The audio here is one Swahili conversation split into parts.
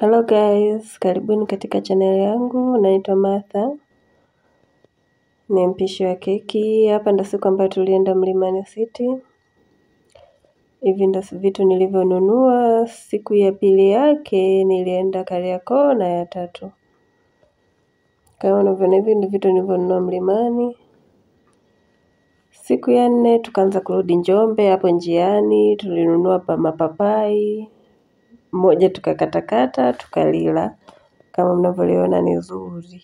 Hello guys, karibuni katika channel yangu. Naitwa Martha, ni mpishi wa keki. Hapa ndo siku ambayo tulienda Mlimani City. Hivi ndo vitu nilivyonunua. Siku ya pili yake nilienda Kariakoo na ya tatu. Kama unavyoona, hivi ndo vitu nilivyonunua Mlimani. Siku ya nne tukaanza kurudi Njombe. Hapo njiani tulinunua mapapai moja tukakatakata, tukalila. Kama mnavyoliona ni zuri.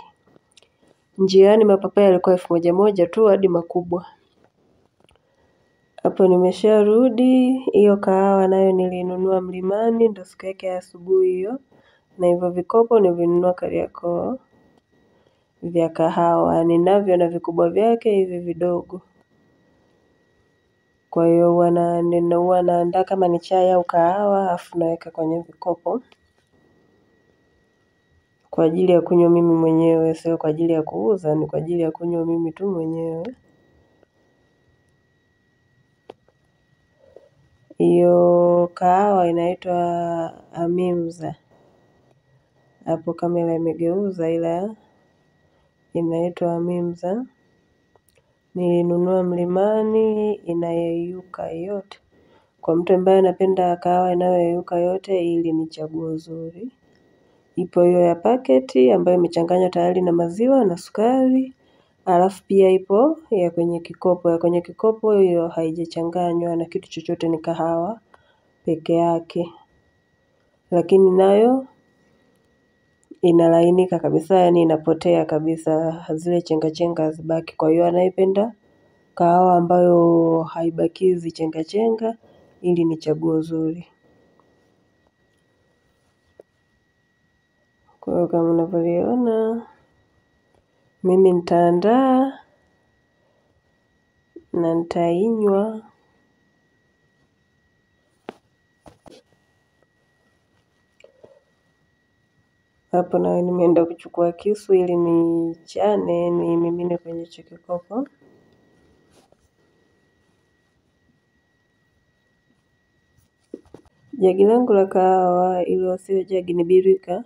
Njiani mapapa yalikuwa elfu moja moja tu hadi makubwa. Hapo nimesharudi. Hiyo kahawa nayo nilinunua mlimani, ndo siku yake ya asubuhi hiyo, na hivyo vikopo nivinunua Kariakoo vya kahawa, ninavyo na vikubwa vyake hivi vidogo. Kwa hiyo huwa naandaa kama ni chai au kahawa afu naweka kwenye vikopo kwa ajili ya kunywa mimi mwenyewe, sio kwa ajili ya kuuza, ni kwa ajili ya kunywa mimi tu mwenyewe. Hiyo kahawa inaitwa Amimza. Hapo kamera imegeuza ila inaitwa Amimza. Nilinunua mlimani inayeyuka yote. Kwa mtu ambaye anapenda kahawa inayoyeyuka yote ili ni chaguo zuri. Ipo hiyo ya paketi ambayo imechanganywa tayari na maziwa na sukari. Alafu pia ipo ya kwenye kikopo. Ya kwenye kikopo hiyo haijachanganywa na kitu chochote ni kahawa peke yake. Lakini nayo inalainika kabisa, yani inapotea kabisa, zile chenga chenga hazibaki. Kwa hiyo anaipenda kahawa ambayo haibakizi chengachenga, ili ni chaguo zuri. Kwa hiyo kama unavyoliona, mimi nitaandaa na nitainywa. Hapo na nimeenda kuchukua kisu ili nichane, nimimine kwenye hicho kikopo. Jagi langu la kahawa iliyosiwe jagi ni birika.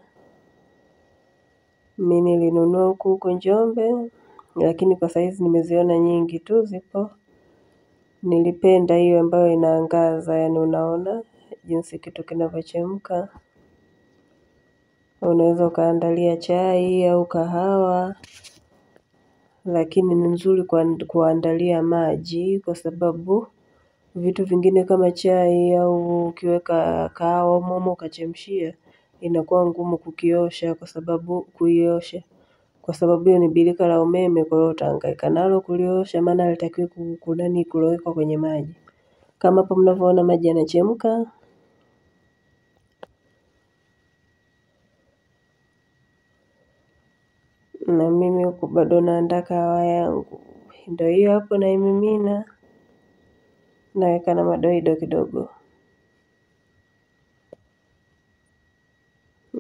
Mimi nilinunua huku huko Njombe, lakini kwa saizi nimeziona nyingi tu zipo. Nilipenda hiyo ambayo inaangaza, yani unaona jinsi kitu kinavyochemka unaweza ukaandalia chai au kahawa, lakini ni nzuri kuandalia maji kwa sababu vitu vingine kama chai au ukiweka kahawa momo ukachemshia inakuwa ngumu kukiosha kwa sababu kuiosha kwa sababu hiyo ni birika la umeme, kwa hiyo utahangaika nalo kuliosha, maana halitakiwi kunani kulowekwa kwenye maji. Kama hapo mnavyoona maji yanachemka, na mimi huku bado naandaa kahawa yangu, ndo hiyo hapo naimimina, naweka na madoido kidogo,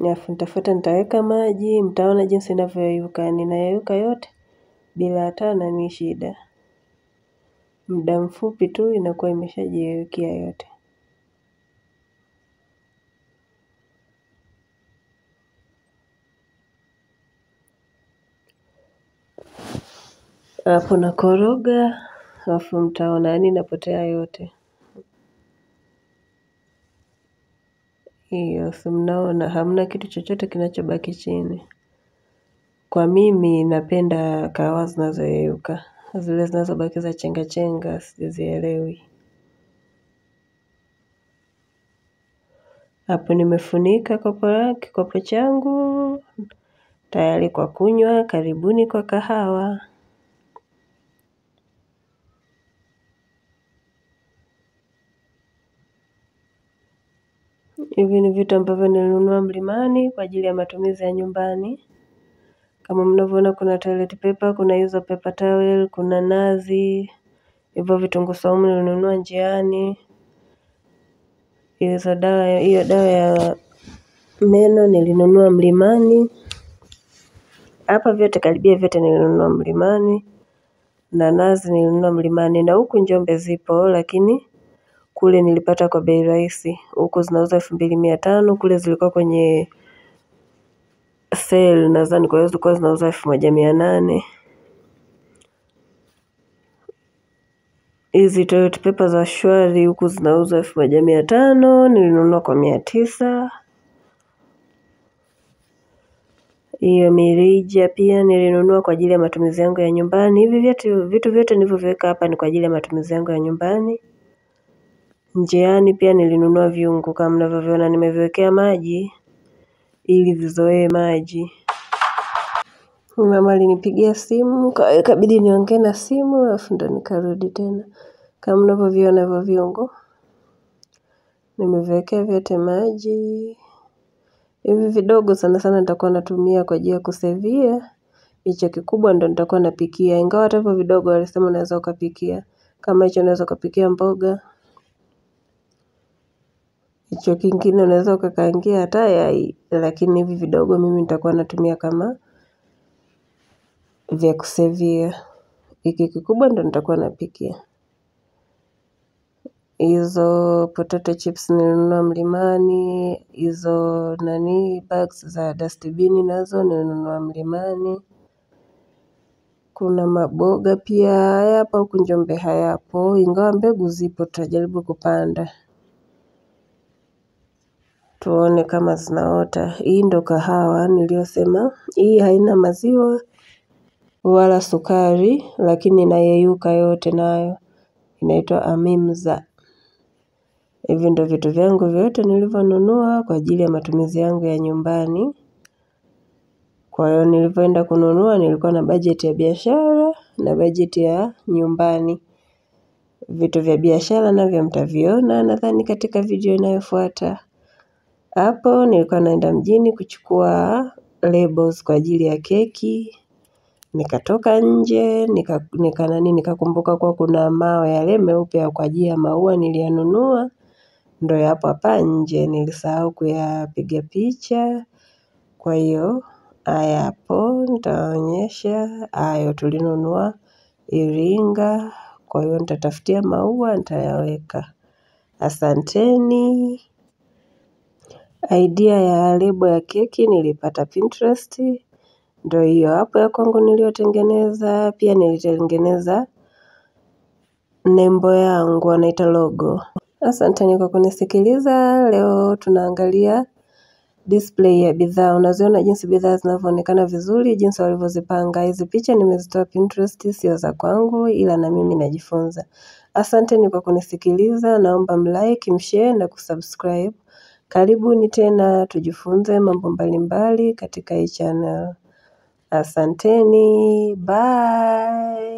alafu nitafuta, nitaweka maji. Mtaona jinsi inavyoyeyuka, ninayeyuka yote bila hata nani shida. Muda mfupi tu inakuwa imeshajiyeyukia yote. Hapo nakoroga, alafu mtaona yani napotea yote. Hiyo, si mnaona hamna kitu chochote kinachobaki chini. Kwa mimi napenda kahawa zinazoyeyuka, zile zinazobaki za chenga chenga sizielewi. Hapo nimefunika kopo kikopo changu tayari kwa kunywa. Karibuni kwa kahawa. Hivi ni vitu ambavyo nilinunua mlimani kwa ajili ya matumizi ya nyumbani. Kama mnavyoona kuna toilet paper, kuna hizo paper towel, kuna nazi. Hivyo vitunguu saumu nilinunua njiani. Hizo dawa hiyo dawa ya meno nilinunua mlimani. Hapa vyote karibia vyote nilinunua mlimani na nazi nilinunua mlimani na huku Njombe zipo lakini kule nilipata kwa bei rahisi, huko zinauza elfu mbili mia tano kule zilikuwa kwenye sale nadhani, kwa hiyo zilikuwa zinauza elfu moja mia nane Hizi toilet paper za Shwari huku zinauza elfu moja mia tano nilinunua kwa mia tisa hiyo mirija pia nilinunua kwa ajili ya matumizi yangu ya nyumbani. Hivi vitu vitu vyote nilivyoviweka hapa ni kwa ajili ya matumizi yangu ya nyumbani. Njiani pia nilinunua viungo kama mnavyoviona nimeviwekea maji ili vizoee maji. Mama alinipigia simu, ikabidi niongee na simu alafu ndo nikarudi tena. Kama mnavyoviona hivyo viungo nimeviwekea vyote maji. Hivi vidogo sana sana nitakuwa natumia kwa ajili ya kusevia. Hicho kikubwa ndo nitakuwa napikia, ingawa hata hivyo vidogo walisema unaweza ukapikia, kama hicho unaweza ukapikia mboga hicho kingine unaweza ukakaangia hata yai, lakini hivi vidogo mimi nitakuwa natumia kama vya kusevia. Hiki kikubwa ndo nitakuwa napikia. Hizo potato chips nilinunua mlimani, hizo nani bags za dustbin nazo nilinunua mlimani. Kuna maboga pia haya hapa huku Njombe hayapo, ingawa mbegu zipo, tutajaribu kupanda tuone kama zinaota. Hii ndo kahawa niliyosema, hii haina maziwa wala sukari, lakini inayeyuka yote nayo, inaitwa Amimza. Hivi ndo vitu vyangu vyote nilivyonunua kwa ajili ya matumizi yangu ya nyumbani. Kwa hiyo nilivyoenda kununua, nilikuwa na bajeti ya biashara na bajeti ya nyumbani. Vitu vya biashara navyo mtaviona nadhani katika video inayofuata. Hapo nilikuwa naenda mjini kuchukua labels kwa ajili ya keki. Nikatoka nje, nikakumbuka kuwa kuna mawe yale meupe ya kwa ajili ya maua niliyanunua. Ndio yapo hapa nje, nilisahau kuyapiga picha. Kwa hiyo, hapo nitaonyesha hayo tulinunua Iringa. Kwa hiyo, nitatafutia maua, nitayaweka. Asanteni. Idea ya lebo ya keki nilipata Pinterest, ndio hiyo hapo ya kwangu niliyotengeneza. Pia nilitengeneza nembo yangu wanaita logo. Asanteni kwa kunisikiliza. Leo tunaangalia display ya bidhaa. Unaziona jinsi bidhaa zinavyoonekana vizuri, jinsi walivyozipanga. Hizi picha nimezitoa Pinterest, sio za kwangu, ila na mimi najifunza. Asanteni kwa kunisikiliza. Naomba mlike, mshare na kusubscribe. Karibuni tena tujifunze mambo mbalimbali katika hii channel. Asanteni, bye.